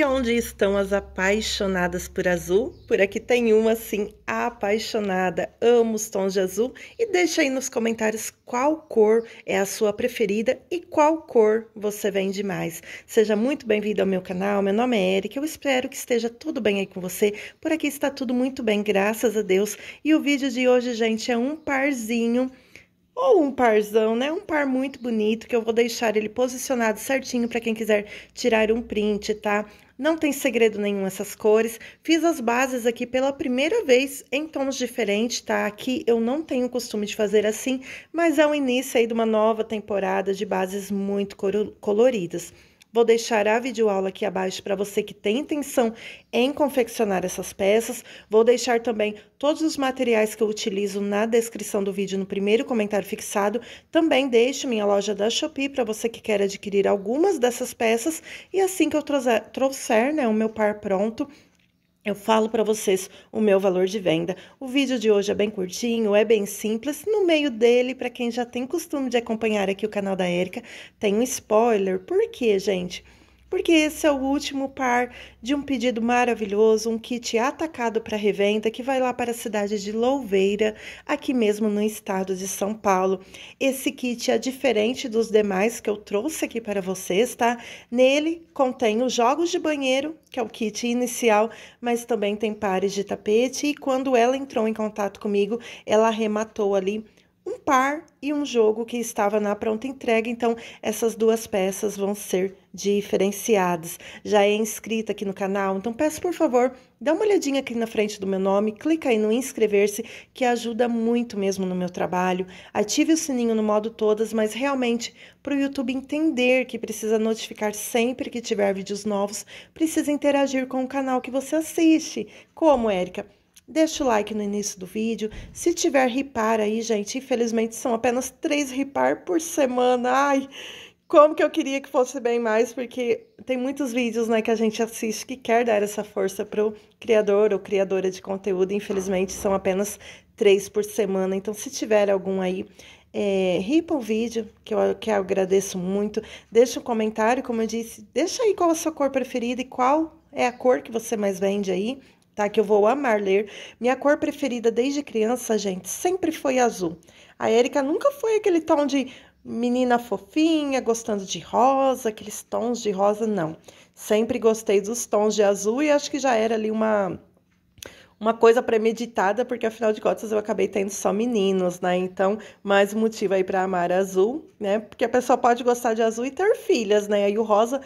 E onde estão as apaixonadas por azul? Por aqui tem uma assim apaixonada, amo os tons de azul e deixa aí nos comentários qual cor é a sua preferida e qual cor você vende mais. Seja muito bem-vindo ao meu canal. Meu nome é Eric. Eu espero que esteja tudo bem aí com você. Por aqui está tudo muito bem, graças a Deus. E o vídeo de hoje, gente, é um parzinho ou um parzão, né? Um par muito bonito que eu vou deixar ele posicionado certinho para quem quiser tirar um print, tá? Não tem segredo nenhum essas cores. Fiz as bases aqui pela primeira vez em tons diferentes, tá? Aqui eu não tenho costume de fazer assim, mas é o início aí de uma nova temporada de bases muito coloridas. Vou deixar a videoaula aqui abaixo para você que tem intenção em confeccionar essas peças. Vou deixar também todos os materiais que eu utilizo na descrição do vídeo no primeiro comentário fixado. Também deixo minha loja da Shopee para você que quer adquirir algumas dessas peças e assim que eu trouxer, trouxer né, o meu par pronto, eu falo para vocês o meu valor de venda. O vídeo de hoje é bem curtinho, é bem simples. No meio dele, para quem já tem costume de acompanhar aqui o canal da Erika, tem um spoiler. Por quê, gente? porque esse é o último par de um pedido maravilhoso, um kit atacado para revenda que vai lá para a cidade de Louveira, aqui mesmo no estado de São Paulo. Esse kit é diferente dos demais que eu trouxe aqui para vocês, tá? Nele contém os jogos de banheiro, que é o kit inicial, mas também tem pares de tapete e quando ela entrou em contato comigo, ela arrematou ali um par e um jogo que estava na pronta entrega, então essas duas peças vão ser diferenciadas. Já é inscrita aqui no canal, então peço por favor, dá uma olhadinha aqui na frente do meu nome, clica aí no inscrever-se, que ajuda muito mesmo no meu trabalho. Ative o sininho no modo todas, mas realmente para o YouTube entender que precisa notificar sempre que tiver vídeos novos, precisa interagir com o canal que você assiste. Como, Érica? Deixa o like no início do vídeo. Se tiver ripar aí, gente, infelizmente são apenas três ripar por semana. Ai, como que eu queria que fosse bem mais, porque tem muitos vídeos, né, que a gente assiste que quer dar essa força pro criador ou criadora de conteúdo. Infelizmente, são apenas três por semana. Então, se tiver algum aí, é, ripa o vídeo, que eu, que eu agradeço muito. Deixa um comentário, como eu disse, deixa aí qual a sua cor preferida e qual é a cor que você mais vende aí tá? Que eu vou amar ler. Minha cor preferida desde criança, gente, sempre foi azul. A Erika nunca foi aquele tom de menina fofinha, gostando de rosa, aqueles tons de rosa, não. Sempre gostei dos tons de azul e acho que já era ali uma uma coisa premeditada, porque afinal de contas eu acabei tendo só meninos, né? Então, mais motivo aí para amar azul, né? Porque a pessoa pode gostar de azul e ter filhas, né? Aí o rosa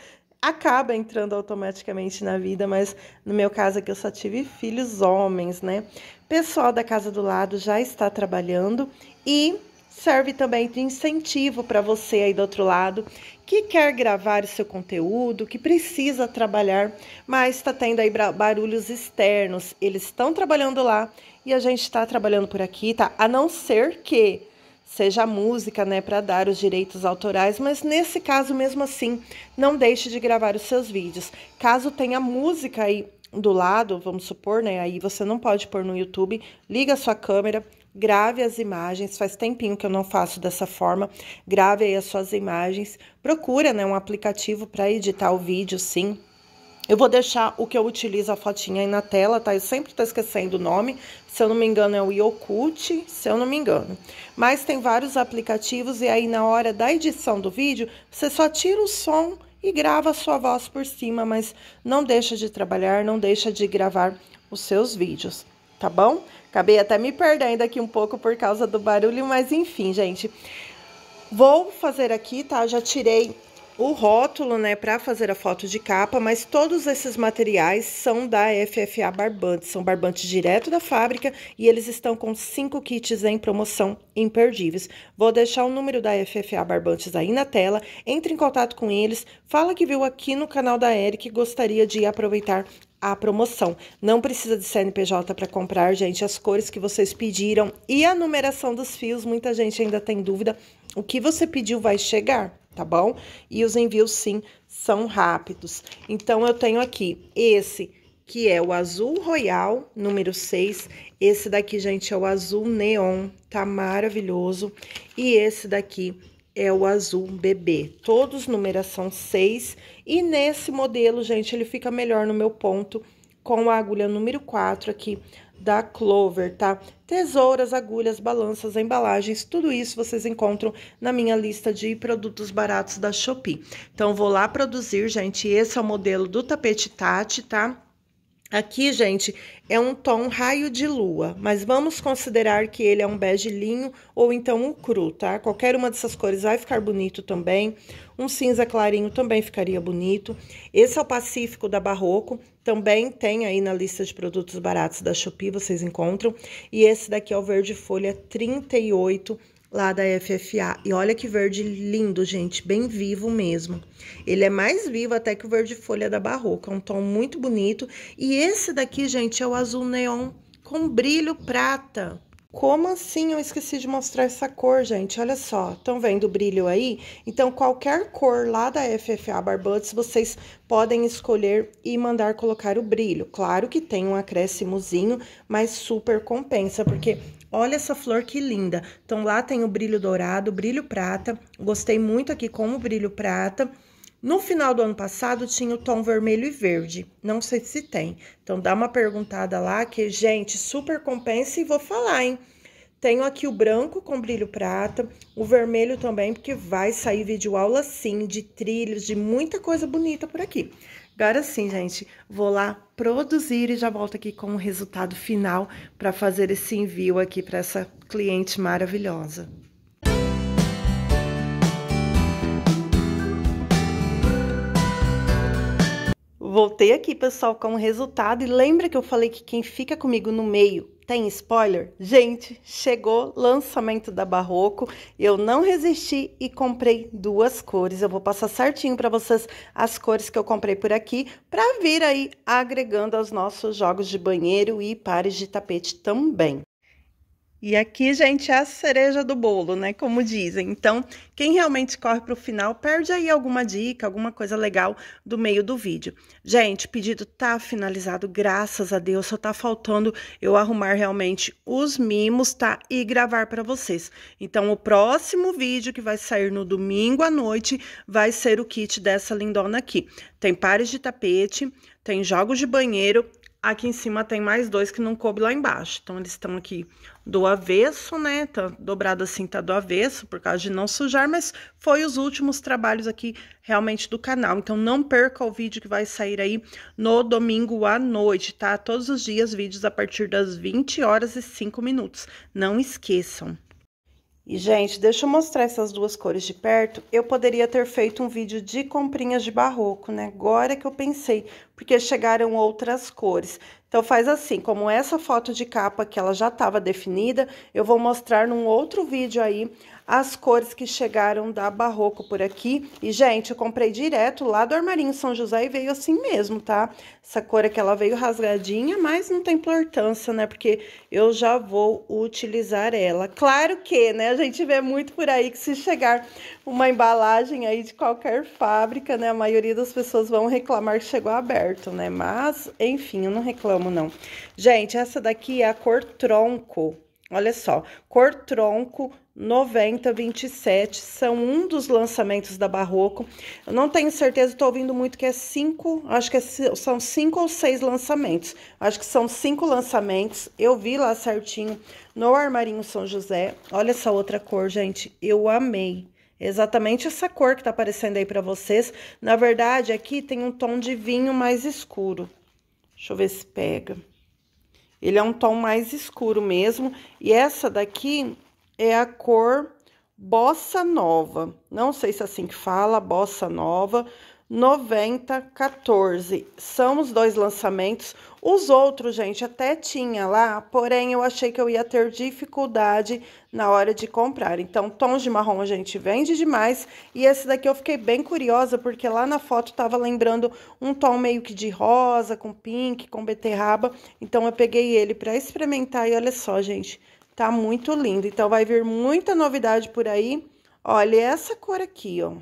acaba entrando automaticamente na vida, mas no meu caso aqui eu só tive filhos homens, né? Pessoal da casa do lado já está trabalhando e serve também de incentivo para você aí do outro lado que quer gravar o seu conteúdo, que precisa trabalhar, mas está tendo aí barulhos externos. Eles estão trabalhando lá e a gente está trabalhando por aqui, tá? A não ser que seja a música, né, para dar os direitos autorais, mas nesse caso mesmo assim, não deixe de gravar os seus vídeos. Caso tenha música aí do lado, vamos supor, né, aí você não pode pôr no YouTube, liga a sua câmera, grave as imagens. Faz tempinho que eu não faço dessa forma. Grave aí as suas imagens. Procura, né, um aplicativo para editar o vídeo, sim. Eu vou deixar o que eu utilizo a fotinha aí na tela, tá? Eu sempre tô esquecendo o nome. Se eu não me engano, é o Yokut, se eu não me engano. Mas tem vários aplicativos e aí na hora da edição do vídeo, você só tira o som e grava a sua voz por cima, mas não deixa de trabalhar, não deixa de gravar os seus vídeos, tá bom? Acabei até me perdendo aqui um pouco por causa do barulho, mas enfim, gente. Vou fazer aqui, tá? já tirei o rótulo, né, para fazer a foto de capa, mas todos esses materiais são da FFA Barbante, são barbantes direto da fábrica e eles estão com cinco kits em promoção imperdíveis. Vou deixar o número da FFA Barbantes aí na tela, entre em contato com eles, fala que viu aqui no canal da Eric e gostaria de aproveitar a promoção. Não precisa de CNPJ para comprar, gente, as cores que vocês pediram e a numeração dos fios, muita gente ainda tem dúvida. O que você pediu vai chegar? tá bom? E os envios, sim, são rápidos. Então, eu tenho aqui esse que é o azul royal, número 6. Esse daqui, gente, é o azul neon, tá maravilhoso. E esse daqui é o azul bebê. Todos numeração 6. E nesse modelo, gente, ele fica melhor no meu ponto com a agulha número 4 aqui, da Clover, tá? Tesouras, agulhas, balanças, embalagens, tudo isso vocês encontram na minha lista de produtos baratos da Shopee. Então, vou lá produzir, gente. Esse é o modelo do tapete Tati, tá? Aqui, gente, é um tom raio de lua, mas vamos considerar que ele é um bege linho ou então um cru, tá? Qualquer uma dessas cores vai ficar bonito também. Um cinza clarinho também ficaria bonito. Esse é o Pacífico da Barroco, também tem aí na lista de produtos baratos da Shopee, vocês encontram. E esse daqui é o verde folha 38 lá da FFA. E olha que verde lindo, gente, bem vivo mesmo. Ele é mais vivo até que o verde folha da Barroca, um tom muito bonito. E esse daqui, gente, é o azul neon com brilho prata. Como assim eu esqueci de mostrar essa cor, gente? Olha só, estão vendo o brilho aí? Então, qualquer cor lá da FFA Barbuds, vocês podem escolher e mandar colocar o brilho. Claro que tem um acréscimozinho, mas super compensa, porque Olha essa flor que linda. Então, lá tem o brilho dourado, brilho prata. Gostei muito aqui com o brilho prata. No final do ano passado tinha o tom vermelho e verde. Não sei se tem. Então dá uma perguntada lá que, gente, super compensa e vou falar, hein? Tenho aqui o branco com brilho prata, o vermelho também, porque vai sair vídeo aula sim, de trilhos, de muita coisa bonita por aqui. Agora sim, gente, vou lá produzir e já volto aqui com o resultado final para fazer esse envio aqui para essa cliente maravilhosa. Voltei aqui, pessoal, com o resultado. E lembra que eu falei que quem fica comigo no meio tem spoiler? Gente, chegou lançamento da Barroco. Eu não resisti e comprei duas cores. Eu vou passar certinho para vocês as cores que eu comprei por aqui para vir aí agregando aos nossos jogos de banheiro e pares de tapete também. E aqui, gente, é a cereja do bolo, né? Como dizem. Então, quem realmente corre para o final, perde aí alguma dica, alguma coisa legal do meio do vídeo. Gente, pedido tá finalizado, graças a Deus. Só tá faltando eu arrumar realmente os mimos, tá? E gravar para vocês. Então, o próximo vídeo que vai sair no domingo à noite vai ser o kit dessa lindona aqui. Tem pares de tapete, tem jogos de banheiro Aqui em cima tem mais dois que não coube lá embaixo. Então, eles estão aqui do avesso, né? Tá dobrado assim, tá do avesso, por causa de não sujar. Mas foi os últimos trabalhos aqui, realmente, do canal. Então, não perca o vídeo que vai sair aí no domingo à noite, tá? Todos os dias, vídeos a partir das 20 horas e 5 minutos. Não esqueçam. E, gente, deixa eu mostrar essas duas cores de perto. Eu poderia ter feito um vídeo de comprinhas de barroco, né? Agora que eu pensei, porque chegaram outras cores. Então, faz assim, como essa foto de capa que ela já estava definida, eu vou mostrar num outro vídeo aí as cores que chegaram da Barroco por aqui. E, gente, eu comprei direto lá do Armarinho São José e veio assim mesmo, tá? Essa cor aqui, ela veio rasgadinha, mas não tem importância, né? Porque eu já vou utilizar ela. Claro que, né, a gente vê muito por aí que se chegar uma embalagem aí de qualquer fábrica, né, a maioria das pessoas vão reclamar que chegou aberto, né? Mas, enfim, eu não reclamo, não. Gente, essa daqui é a cor tronco. Olha só, cor tronco 9027 são um dos lançamentos da Barroco. Eu não tenho certeza, estou ouvindo muito que é cinco, acho que é, são cinco ou seis lançamentos. Acho que são cinco lançamentos. Eu vi lá certinho no Armarinho São José. Olha essa outra cor, gente. Eu amei. Exatamente essa cor que está aparecendo aí para vocês. Na verdade, aqui tem um tom de vinho mais escuro. Deixa eu ver se pega. Ele é um tom mais escuro mesmo. E essa daqui é a cor bossa nova. Não sei se é assim que fala, bossa nova. 9014 são os dois lançamentos. Os outros, gente, até tinha lá, porém eu achei que eu ia ter dificuldade na hora de comprar. Então, tons de marrom a gente vende demais. E esse daqui eu fiquei bem curiosa, porque lá na foto tava lembrando um tom meio que de rosa, com pink, com beterraba. Então, eu peguei ele para experimentar e olha só, gente. Tá muito lindo. Então, vai vir muita novidade por aí. Olha, essa cor aqui, ó.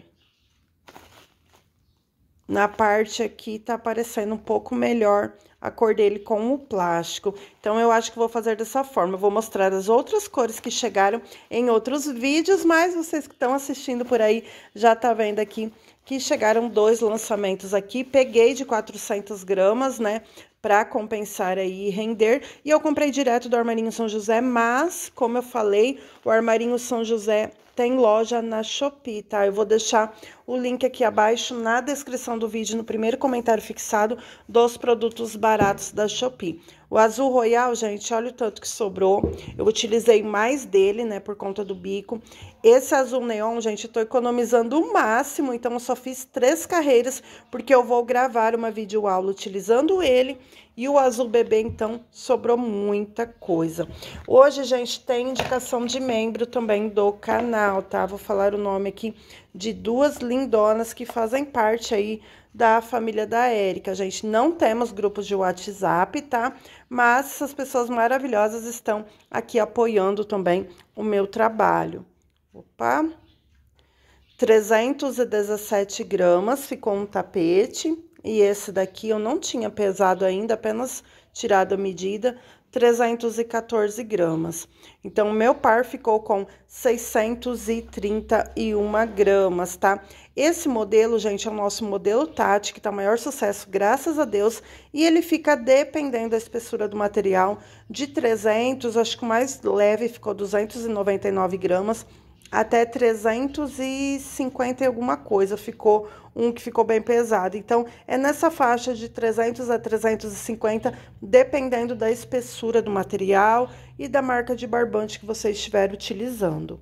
Na parte aqui tá aparecendo um pouco melhor a cor dele com o plástico. Então, eu acho que vou fazer dessa forma. Eu vou mostrar as outras cores que chegaram em outros vídeos, mas vocês que estão assistindo por aí já tá vendo aqui que chegaram dois lançamentos aqui. Peguei de 400 gramas, né? para compensar aí e render. E eu comprei direto do Armarinho São José, mas, como eu falei, o Armarinho São José tem loja na Shopee, tá? Eu vou deixar o link aqui abaixo na descrição do vídeo, no primeiro comentário fixado, dos produtos baratos da Shopee. O azul royal, gente, olha o tanto que sobrou. Eu utilizei mais dele, né, por conta do bico. Esse azul neon, gente, eu tô economizando o máximo, então eu só fiz três carreiras, porque eu vou gravar uma videoaula utilizando ele e o azul bebê, então, sobrou muita coisa. Hoje, gente, tem indicação de membro também do canal, tá? Vou falar o nome aqui de duas lindonas que fazem parte aí da família da Érica. Gente, não temos grupos de WhatsApp, tá? Mas essas pessoas maravilhosas estão aqui apoiando também o meu trabalho. Opa! 317 gramas ficou um tapete. E esse daqui eu não tinha pesado ainda, apenas tirado a medida, 314 gramas. Então, o meu par ficou com 631 gramas, tá? Esse modelo, gente, é o nosso modelo Tati, que tá maior sucesso, graças a Deus. E ele fica, dependendo da espessura do material, de 300, acho que o mais leve ficou 299 gramas até 350 e alguma coisa, ficou um que ficou bem pesado. Então, é nessa faixa de 300 a 350, dependendo da espessura do material e da marca de barbante que você estiver utilizando.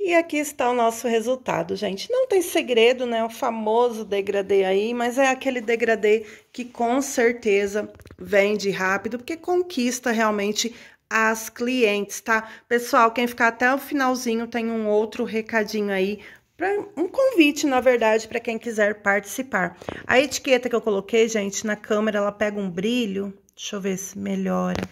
E aqui está o nosso resultado, gente. Não tem segredo, né? O famoso degradê aí, mas é aquele degradê que com certeza vende rápido, porque conquista realmente as clientes, tá? Pessoal, quem ficar até o finalzinho tem um outro recadinho aí um convite, na verdade, para quem quiser participar. A etiqueta que eu coloquei, gente, na câmera, ela pega um brilho. Deixa eu ver se melhora.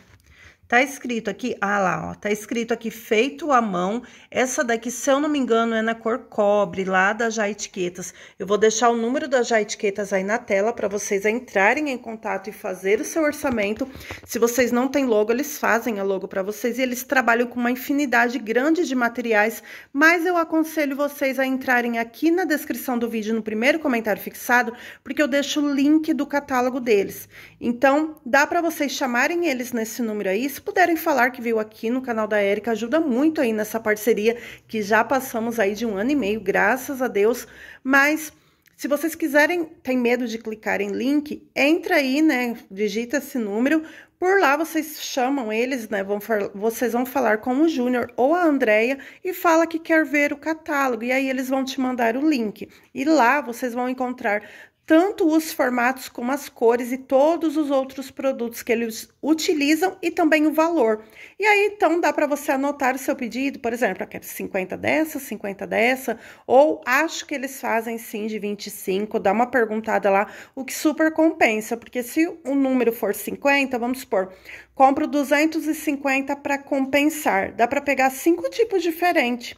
Tá escrito aqui, ah lá, ó, tá escrito aqui feito à mão. Essa daqui, se eu não me engano, é na cor cobre, lá da Já Etiquetas. Eu vou deixar o número da Já Etiquetas aí na tela para vocês entrarem em contato e fazer o seu orçamento. Se vocês não têm logo, eles fazem a logo para vocês e eles trabalham com uma infinidade grande de materiais, mas eu aconselho vocês a entrarem aqui na descrição do vídeo, no primeiro comentário fixado, porque eu deixo o link do catálogo deles. Então, dá para vocês chamarem eles nesse número aí, se puderem falar que veio aqui no canal da Érica, ajuda muito aí nessa parceria que já passamos aí de um ano e meio, graças a Deus. Mas se vocês quiserem, tem medo de clicar em link, entra aí, né? Digita esse número. Por lá vocês chamam eles, né? Vão vocês vão falar com o Júnior ou a Andrea e fala que quer ver o catálogo. E aí eles vão te mandar o link. E lá vocês vão encontrar tanto os formatos como as cores e todos os outros produtos que eles utilizam e também o valor. E aí, então, dá para você anotar o seu pedido, por exemplo, eu quero 50 dessa, 50 dessa, ou acho que eles fazem sim de 25, dá uma perguntada lá, o que super compensa, porque se o número for 50, vamos supor, compro 250 para compensar, dá para pegar cinco tipos diferentes,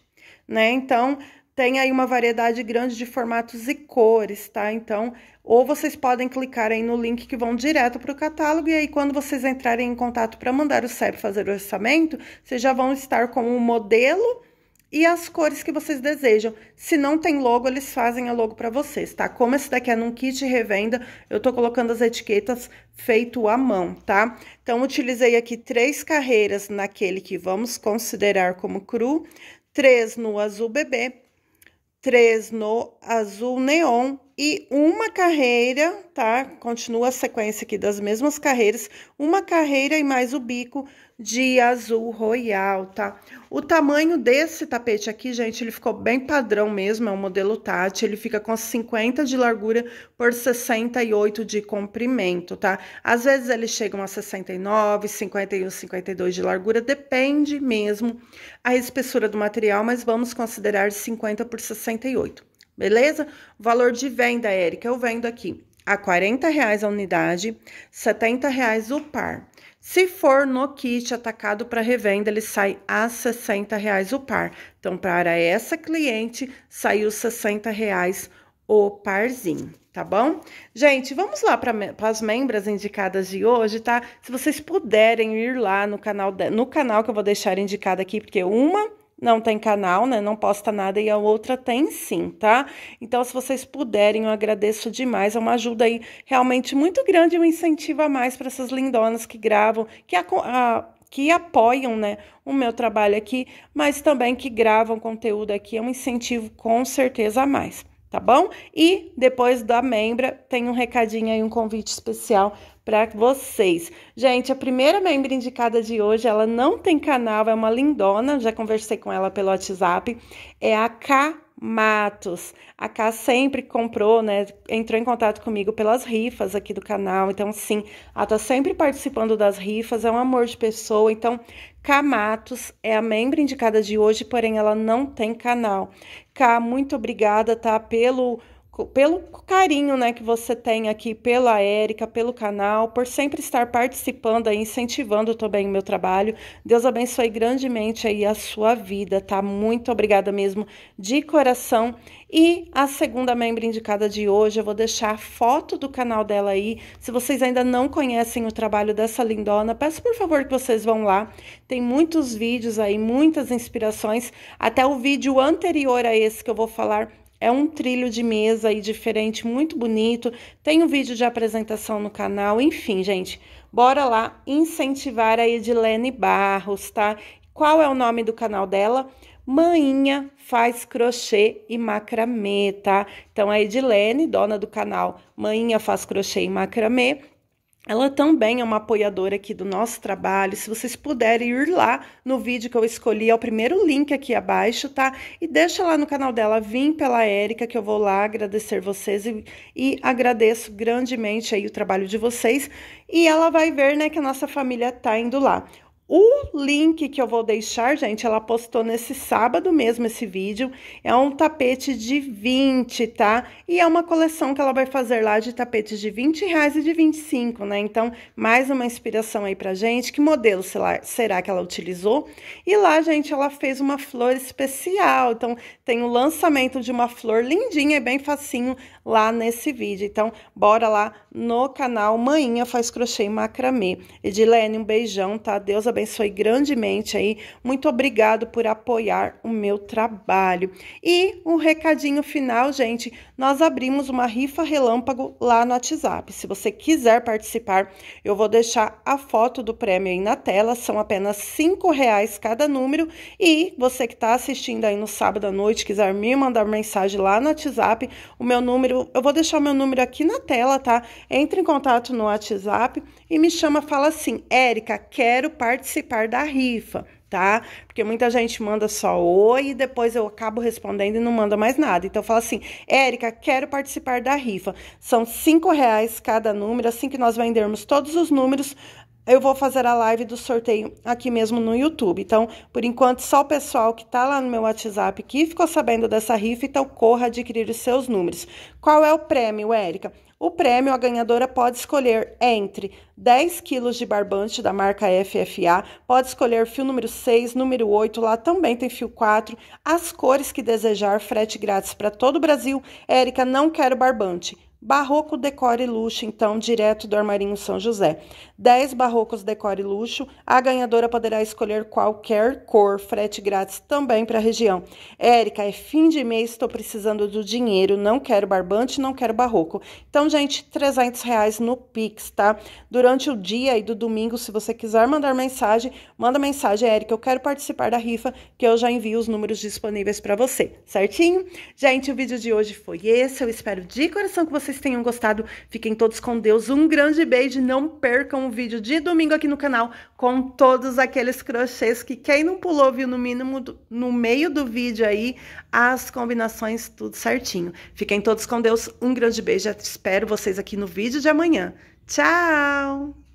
né? Então, tem aí uma variedade grande de formatos e cores, tá? Então, ou vocês podem clicar aí no link que vão direto para o catálogo, e aí quando vocês entrarem em contato para mandar o CEP fazer o orçamento, vocês já vão estar com o um modelo e as cores que vocês desejam. Se não tem logo, eles fazem a logo para vocês, tá? Como esse daqui é num kit revenda, eu tô colocando as etiquetas feito à mão, tá? Então, utilizei aqui três carreiras naquele que vamos considerar como cru, três no azul bebê, 3 no azul neon e uma carreira, tá? Continua a sequência aqui das mesmas carreiras, uma carreira e mais o bico de azul royal, tá? O tamanho desse tapete aqui, gente, ele ficou bem padrão mesmo, é um modelo Tati, ele fica com 50 de largura por 68 de comprimento, tá? Às vezes eles chegam a 69, 51, 52 de largura, depende mesmo a espessura do material, mas vamos considerar 50 por 68 beleza? Valor de venda, Érica, eu vendo aqui a R$ reais a unidade, R$ reais o par. Se for no kit atacado para revenda, ele sai a R$ reais o par. Então, para essa cliente, saiu R$ reais o parzinho, tá bom? Gente, vamos lá para as membras indicadas de hoje, tá? Se vocês puderem ir lá no canal, no canal que eu vou deixar indicado aqui, porque uma não tem canal, né? Não posta nada e a outra tem sim, tá? Então, se vocês puderem, eu agradeço demais. É uma ajuda aí realmente muito grande, um incentivo a mais para essas lindonas que gravam, que a, a que apoiam né, o meu trabalho aqui, mas também que gravam conteúdo aqui, é um incentivo com certeza a mais, tá bom? E depois da membra, tem um recadinho aí, um convite especial para vocês. Gente, a primeira membra indicada de hoje, ela não tem canal, é uma lindona, já conversei com ela pelo WhatsApp, é a K Matos. A K sempre comprou, né? Entrou em contato comigo pelas rifas aqui do canal. Então, sim, ela tá sempre participando das rifas, é um amor de pessoa. Então, K Matos é a membro indicada de hoje, porém ela não tem canal. K, muito obrigada, tá? Pelo pelo carinho né, que você tem aqui pela Érica, pelo canal, por sempre estar participando e incentivando também o meu trabalho. Deus abençoe grandemente aí a sua vida, tá? Muito obrigada mesmo de coração. E a segunda membro indicada de hoje, eu vou deixar a foto do canal dela aí. Se vocês ainda não conhecem o trabalho dessa lindona, peço por favor que vocês vão lá. Tem muitos vídeos aí, muitas inspirações. Até o vídeo anterior a esse que eu vou falar é um trilho de mesa aí diferente, muito bonito. Tem um vídeo de apresentação no canal. Enfim, gente, bora lá incentivar a Edilene Barros, tá? Qual é o nome do canal dela? Mainha faz crochê e macramê, tá? Então a é Edilene, dona do canal Mainha faz crochê e macramê, ela também é uma apoiadora aqui do nosso trabalho. Se vocês puderem ir lá no vídeo que eu escolhi, é o primeiro link aqui abaixo, tá? E deixa lá no canal dela, Vim pela Érica, que eu vou lá agradecer vocês e, e agradeço grandemente aí o trabalho de vocês. E ela vai ver, né, que a nossa família tá indo lá. O link que eu vou deixar, gente, ela postou nesse sábado mesmo esse vídeo. É um tapete de 20, tá? E é uma coleção que ela vai fazer lá de tapetes de 20 reais e de 25, né? Então, mais uma inspiração aí pra gente. Que modelo lá, será que ela utilizou? E lá, gente, ela fez uma flor especial. Então, tem o lançamento de uma flor lindinha e bem facinho lá nesse vídeo. Então, bora lá no canal Mãinha Faz Crochê e Macramê. Edilene, um beijão, tá? Deus abençoe abençoe grandemente aí. Muito obrigado por apoiar o meu trabalho. E um recadinho final, gente, nós abrimos uma rifa relâmpago lá no WhatsApp. Se você quiser participar, eu vou deixar a foto do prêmio aí na tela. São apenas cinco reais cada número. E você que está assistindo aí no sábado à noite, quiser me mandar mensagem lá no WhatsApp, o meu número, eu vou deixar o meu número aqui na tela, tá? Entre em contato no WhatsApp e me chama, fala assim: Érica, quero participar da rifa, tá? Porque muita gente manda só oi e depois eu acabo respondendo e não manda mais nada. Então fala assim: Érica, quero participar da rifa. São cinco reais cada número, assim que nós vendermos todos os números. Eu vou fazer a live do sorteio aqui mesmo no YouTube. Então, por enquanto, só o pessoal que tá lá no meu WhatsApp que ficou sabendo dessa rifa, então corra adquirir os seus números. Qual é o prêmio, Érica? O prêmio, a ganhadora pode escolher entre 10 quilos de barbante da marca FFA, pode escolher fio número 6, número 8, lá também tem fio 4, as cores que desejar, frete grátis para todo o Brasil. Érica, não quero barbante. Barroco Decore Luxo, então, direto do Armarinho São José. 10 barrocos Decore Luxo. A ganhadora poderá escolher qualquer cor, frete grátis também para a região. Érica, é fim de mês, estou precisando do dinheiro, não quero barbante, não quero barroco. Então, gente, 300 reais no Pix, tá? Durante o dia e do domingo, se você quiser mandar mensagem, manda mensagem, Érica, eu quero participar da rifa, que eu já envio os números disponíveis para você, certinho? Gente, o vídeo de hoje foi esse, eu espero de coração que você vocês tenham gostado. Fiquem todos com Deus. Um grande beijo. Não percam o vídeo de domingo aqui no canal com todos aqueles crochês que quem não pulou viu no mínimo no meio do vídeo aí as combinações tudo certinho. Fiquem todos com Deus. Um grande beijo. Espero vocês aqui no vídeo de amanhã. Tchau!